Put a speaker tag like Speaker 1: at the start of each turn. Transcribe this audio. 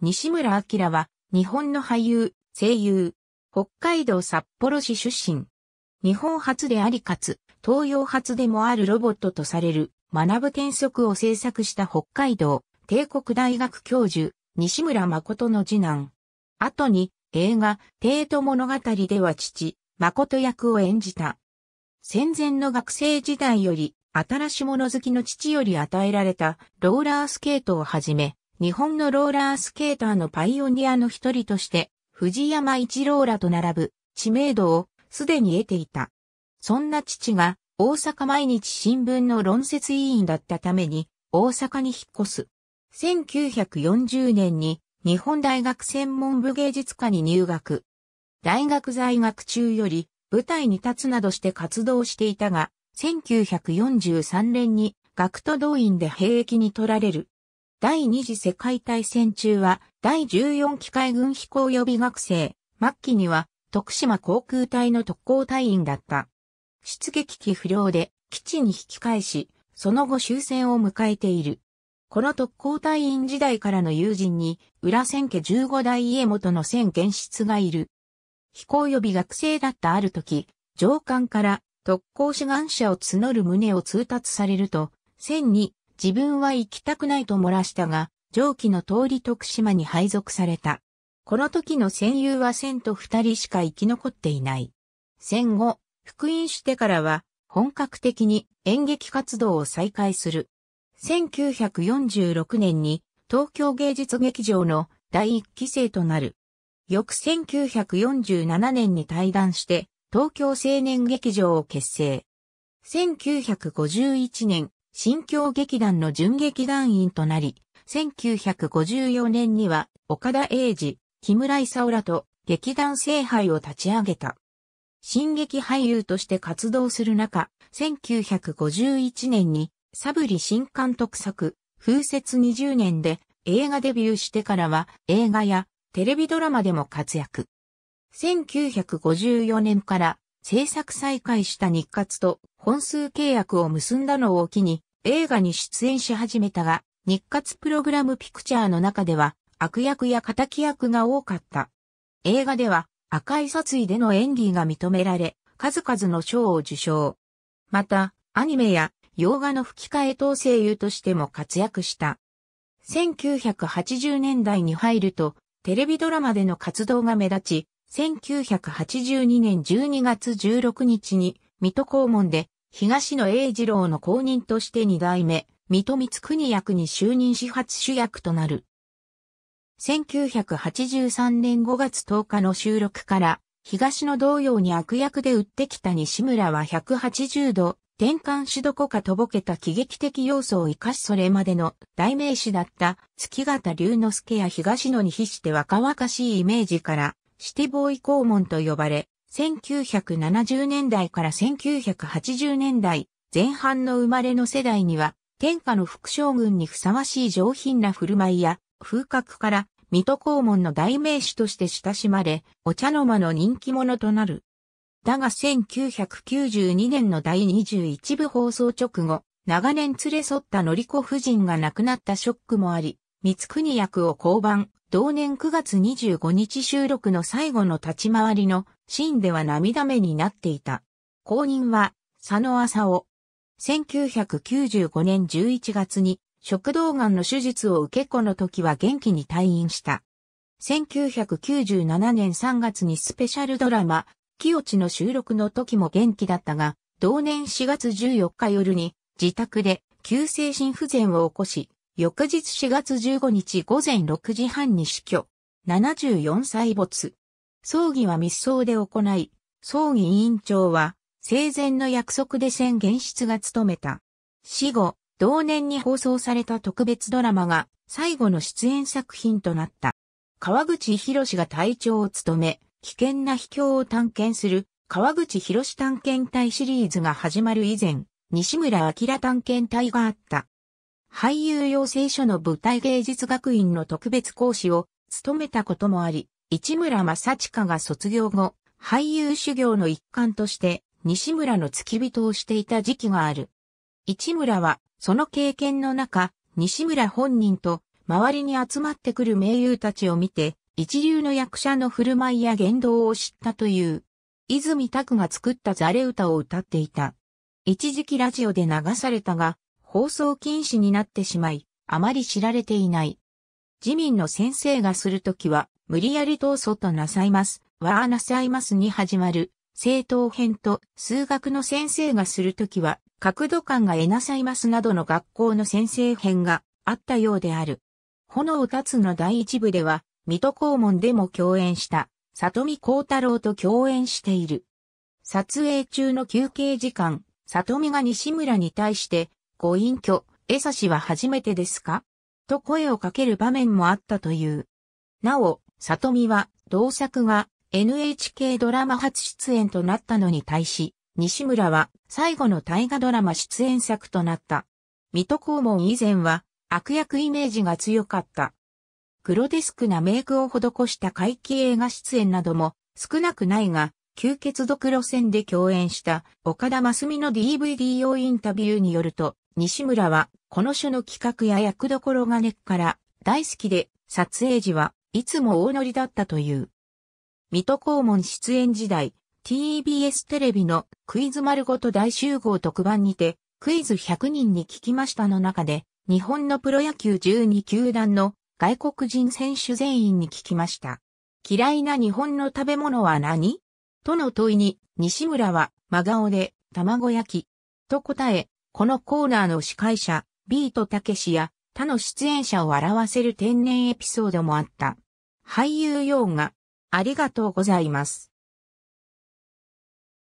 Speaker 1: 西村明は、日本の俳優、声優、北海道札幌市出身。日本初でありかつ、東洋初でもあるロボットとされる、学ぶ転職を制作した北海道、帝国大学教授、西村誠の次男。後に、映画、帝都物語では父、誠役を演じた。戦前の学生時代より、新し物好きの父より与えられた、ローラースケートをはじめ、日本のローラースケーターのパイオニアの一人として、藤山一郎らと並ぶ知名度をすでに得ていた。そんな父が大阪毎日新聞の論説委員だったために大阪に引っ越す。1940年に日本大学専門部芸術科に入学。大学在学中より舞台に立つなどして活動していたが、1943年に学徒動員で兵役に取られる。第二次世界大戦中は第14機械軍飛行予備学生、末期には徳島航空隊の特攻隊員だった。出撃機不良で基地に引き返し、その後終戦を迎えている。この特攻隊員時代からの友人に、裏千家十五代家元の千玄室がいる。飛行予備学生だったある時、上官から特攻志願者を募る旨を通達されると、千に自分は行きたくないと漏らしたが、上記の通り徳島に配属された。この時の戦友は戦と二人しか生き残っていない。戦後、復員してからは、本格的に演劇活動を再開する。1946年に東京芸術劇場の第一期生となる。翌1947年に退団して東京青年劇場を結成。1951年、新京劇団の準劇団員となり、1954年には岡田英二、木村勲らと劇団聖杯を立ち上げた。新劇俳優として活動する中、1951年にサブリ新監督作、風雪20年で映画デビューしてからは映画やテレビドラマでも活躍。1954年から制作再開した日活と本数契約を結んだのを機に映画に出演し始めたが、日活プログラムピクチャーの中では悪役や敵役が多かった。映画では赤い殺意での演技が認められ、数々の賞を受賞。また、アニメや洋画の吹き替え等声優としても活躍した。1980年代に入ると、テレビドラマでの活動が目立ち、1982年12月16日に、水戸黄門で東野栄二郎の後任として二代目、水戸光国役に就任し初主役となる。1983年5月10日の収録から、東野同様に悪役で売ってきた西村は180度、転換しどこかとぼけた喜劇的要素を生かしそれまでの代名詞だった月形龍之介や東野に比して若々しいイメージから、シティボーイ公門と呼ばれ、1970年代から1980年代前半の生まれの世代には、天下の副将軍にふさわしい上品な振る舞いや風格から、水戸黄門の代名詞として親しまれ、お茶の間の人気者となる。だが1992年の第21部放送直後、長年連れ添ったり子夫人が亡くなったショックもあり、三国役を降板、同年9月25日収録の最後の立ち回りのシーンでは涙目になっていた。後任は佐野浅尾。1995年11月に食道がんの手術を受け子の時は元気に退院した。1997年3月にスペシャルドラマ、清地の収録の時も元気だったが、同年4月14日夜に自宅で急性心不全を起こし、翌日4月15日午前6時半に死去。74歳没。葬儀は密葬で行い、葬儀委員長は生前の約束で宣言室が務めた。死後、同年に放送された特別ドラマが最後の出演作品となった。川口博士が隊長を務め、危険な秘境を探検する川口博士探検隊シリーズが始まる以前、西村明探検隊があった。俳優養成所の舞台芸術学院の特別講師を務めたこともあり、市村正親が卒業後、俳優修行の一環として西村の付き人をしていた時期がある。市村はその経験の中、西村本人と周りに集まってくる名優たちを見て、一流の役者の振る舞いや言動を知ったという、泉拓が作ったザレ歌を歌っていた。一時期ラジオで流されたが、放送禁止になってしまい、あまり知られていない。自民の先生がするときは、無理やり闘争となさいます、わあなさいますに始まる、正当編と数学の先生がするときは、角度感が得なさいますなどの学校の先生編があったようである。炎立つの第一部では、水戸黄門でも共演した、里見光太郎と共演している。撮影中の休憩時間、里見が西村に対して、ご隠居、江差しは初めてですかと声をかける場面もあったという。なお、里見は、同作が NHK ドラマ初出演となったのに対し、西村は最後の大河ドラマ出演作となった。水戸黄門以前は悪役イメージが強かった。黒デスクなメイクを施した怪奇映画出演なども少なくないが、吸血毒路線で共演した岡田真澄の DVD 用インタビューによると、西村は、この種の企画や役どころが根っから大好きで、撮影時はいつも大乗りだったという。水戸黄門出演時代、TBS テレビのクイズ丸ごと大集合特番にて、クイズ100人に聞きましたの中で、日本のプロ野球12球団の外国人選手全員に聞きました。嫌いな日本の食べ物は何との問いに、西村は真顔で卵焼きと答え、このコーナーの司会者、ビートたけしや他の出演者を表せる天然エピソードもあった。俳優用語、ありがとうございます。